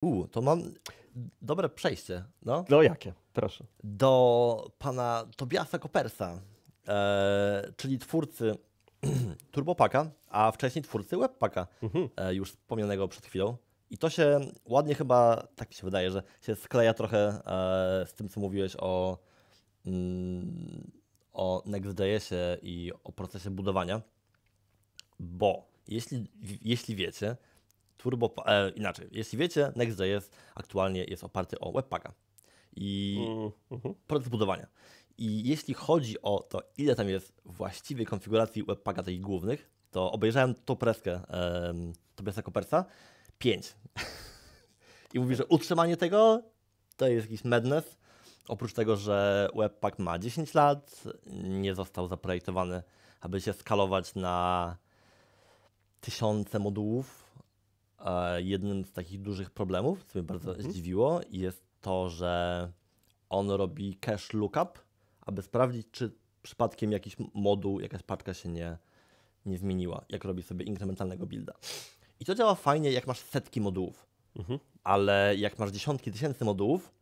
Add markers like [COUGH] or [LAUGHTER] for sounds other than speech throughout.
U, to mam dobre przejście. No, do no jakie? Proszę. Do pana Tobiasa Kopersa, e, czyli twórcy [CLEARS THROAT] Turbopaka, a wcześniej twórcy Webpaka, mhm. e, już wspomnianego przed chwilą. I to się ładnie chyba, tak mi się wydaje, że się skleja trochę e, z tym, co mówiłeś o, mm, o Next.jsie i o procesie budowania, bo jeśli, jeśli wiecie, Turbo, e, inaczej, jeśli wiecie, Next.js aktualnie jest oparty o Webpacka i mm, proces budowania. I jeśli chodzi o to, ile tam jest właściwej konfiguracji Webpacka tych głównych, to obejrzałem tą preskę e, Tobiasa Kopersa, 5. [LAUGHS] I mówi, że utrzymanie tego to jest jakiś madness. Oprócz tego, że Webpack ma 10 lat, nie został zaprojektowany, aby się skalować na tysiące modułów, E, jednym z takich dużych problemów, co mnie bardzo mhm. zdziwiło, jest to, że on robi cache lookup, aby sprawdzić, czy przypadkiem jakiś moduł, jakaś paczka się nie, nie zmieniła, jak robi sobie inkrementalnego builda. I to działa fajnie, jak masz setki modułów, mhm. ale jak masz dziesiątki tysięcy modułów,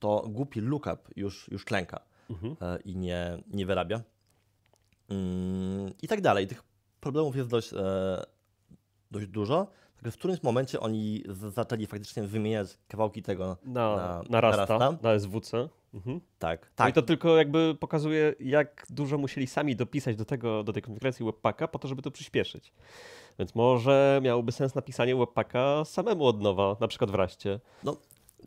to głupi lookup już, już klęka mhm. E, i nie, nie wyrabia. Mm, I tak dalej. Tych problemów jest dość, e, dość dużo w którymś momencie oni zaczęli faktycznie wymieniać kawałki tego na, na, na, rasta, na, rasta. na SWC. Mhm. Tak, no tak. I to tylko jakby pokazuje, jak dużo musieli sami dopisać do, tego, do tej konfiguracji webpacka po to, żeby to przyspieszyć. Więc może miałoby sens napisanie webpacka samemu od nowa, na przykład w raście. No, no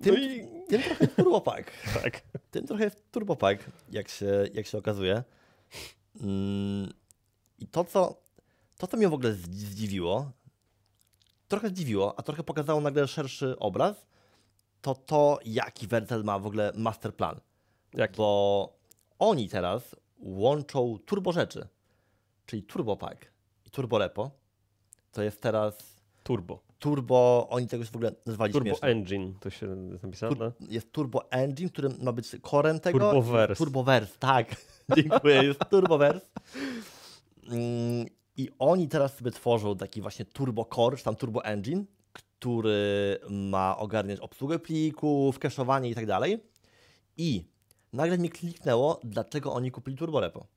tym, no i... tym trochę jest turbopak. [LAUGHS] tak. Tym trochę jest turbopak, jak się, jak się okazuje. Mm, I to co, to, co mnie w ogóle zdziwiło, trochę zdziwiło, a trochę pokazało nagle szerszy obraz, to to, jaki Wertel ma w ogóle masterplan. Jaki? Bo oni teraz łączą turbo rzeczy, czyli TurboPack i Repo, To jest teraz... Turbo. Turbo, oni tego w ogóle nazwali Turbo śmiesznie. Engine to się napisało, Tur no? Jest Turbo Engine, który ma być korem tego. turbo Turbo Turboverse, tak. [LAUGHS] Dziękuję, jest Turboverse. Mm, i oni teraz sobie tworzą taki właśnie turbo core, czy tam turbo engine, który ma ogarniać obsługę plików, kaszowanie i tak dalej. I nagle mi kliknęło, dlaczego oni kupili turborepo.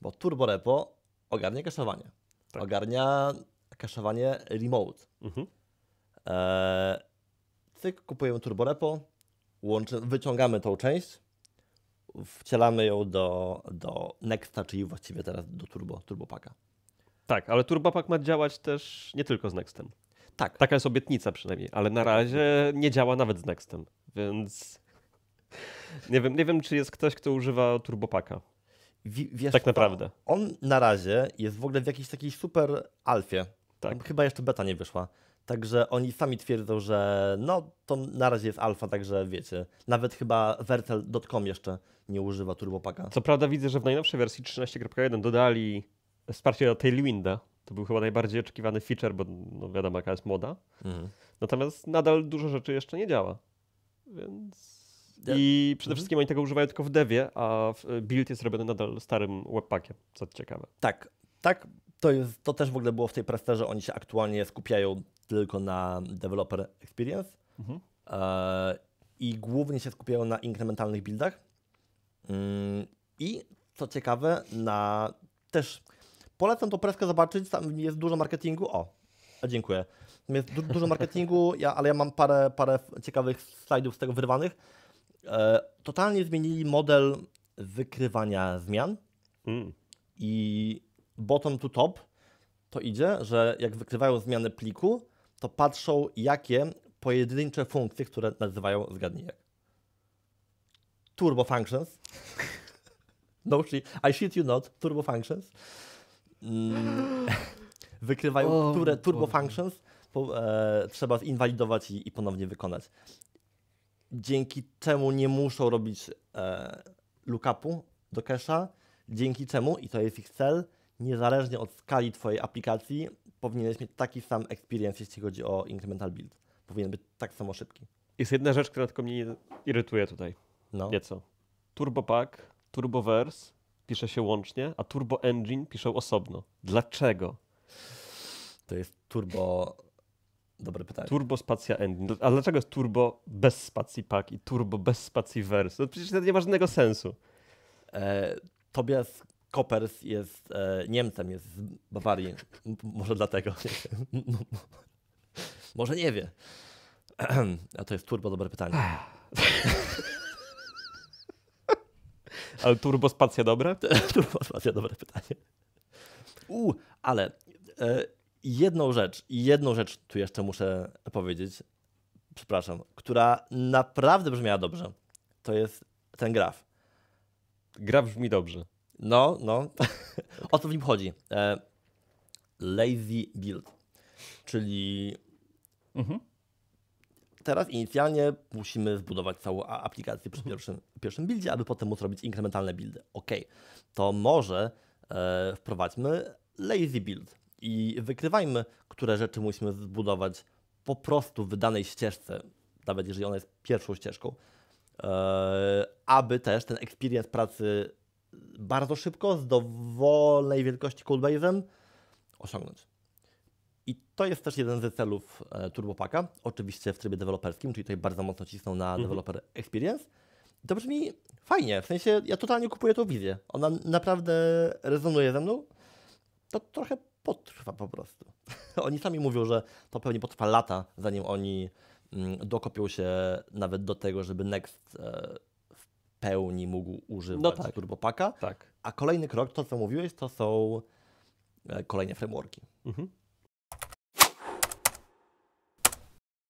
Bo turborepo ogarnia kaszowanie. Tak. Ogarnia kaszowanie remote. Mhm. Eee, cyk, kupujemy turborepo, łączy, wyciągamy tą część, wcielamy ją do, do Nexta, czyli właściwie teraz do turbo, turbopaka. Tak, ale Turbopak ma działać też nie tylko z Nextem. Tak. Taka jest obietnica przynajmniej, ale na razie nie działa nawet z Nextem, więc [LAUGHS] nie wiem, nie wiem czy jest ktoś, kto używa Turbopaka. Wiesz, tak naprawdę. On na razie jest w ogóle w jakiejś takiej super alfie. Tak. Chyba jeszcze beta nie wyszła. Także oni sami twierdzą, że no to na razie jest alfa, także wiecie. Nawet chyba Vertel.com jeszcze nie używa turbopaka. Co prawda widzę, że w najnowszej wersji 13.1 dodali wsparcie dla Tailwinda. To był chyba najbardziej oczekiwany feature, bo no wiadomo, jaka jest moda. Mhm. Natomiast nadal dużo rzeczy jeszcze nie działa. Więc. I przede mhm. wszystkim oni tego używają tylko w devie, a build jest robiony nadal starym webpackiem, co ciekawe. Tak, tak. To, jest, to też w ogóle było w tej presterze. oni się aktualnie skupiają tylko na developer experience mhm. e, i głównie się skupiają na inkrementalnych buildach. Mm, I co ciekawe, na też Polecam tą preskę zobaczyć, tam jest dużo marketingu. O, e, dziękuję. Tam jest du dużo marketingu, [LAUGHS] ja, ale ja mam parę, parę ciekawych slajdów z tego wyrwanych. E, totalnie zmienili model wykrywania zmian mm. i bottom to top to idzie, że jak wykrywają zmiany pliku, to patrzą jakie pojedyncze funkcje, które nazywają zgadnij jak. Turbo functions. [LAUGHS] no, I shit you not, turbo functions. Mm. [LAUGHS] wykrywają, oh, które turbo functions po, e, trzeba zinwalidować i, i, ponownie wykonać. Dzięki czemu nie muszą robić e, lookupu do cache'a, dzięki czemu, i to jest ich cel, niezależnie od skali Twojej aplikacji, powinieneś mieć taki sam experience, jeśli chodzi o incremental build. Powinien być tak samo szybki. Jest jedna rzecz, która tylko mnie irytuje tutaj. No. Nieco. TurboPack, TurboVerse pisze się łącznie, a Turbo Engine piszę osobno. Dlaczego? To jest Turbo. Dobre pytanie. Turbo spacja engine. A dlaczego jest turbo bez spacji pack i turbo bez spacji verse? No przecież to nie ma żadnego sensu. E, Tobias Kopers jest e, Niemcem, jest z Bawarii. M może dlatego. [LAUGHS] może nie wie. [CLEARS THROAT] A to jest turbo dobre pytanie. [LAUGHS] Ale turbospacja dobre? [LAUGHS] turbospacja dobre pytanie. U, ale e, jedną rzecz, jedną rzecz tu jeszcze muszę powiedzieć, przepraszam, która naprawdę brzmiała dobrze, to jest ten graf. Graf brzmi dobrze. No, no. [LAUGHS] o co w nim chodzi? E, lazy build, czyli mhm. Teraz inicjalnie musimy zbudować całą aplikację przy pierwszym, pierwszym buildzie, aby potem móc robić inkrementalne buildy. Ok, to może e, wprowadźmy lazy build i wykrywajmy, które rzeczy musimy zbudować po prostu w danej ścieżce, nawet jeżeli ona jest pierwszą ścieżką, e, aby też ten experience pracy bardzo szybko, z dowolnej wielkości codebase'em osiągnąć. I to jest też jeden z celów e, Turbopaka, oczywiście w trybie deweloperskim, czyli tutaj bardzo mocno cisną na mhm. developer experience. To brzmi fajnie, w sensie ja totalnie kupuję tą wizję. Ona naprawdę rezonuje ze mną. To trochę potrwa po prostu. [LAUGHS] oni sami mówią, że to pewnie potrwa lata, zanim oni mm, dokopią się nawet do tego, żeby Next e, w pełni mógł używać no tak. Turbopaka. Tak. A kolejny krok, to co mówiłeś, to są e, kolejne frameworki. Mhm.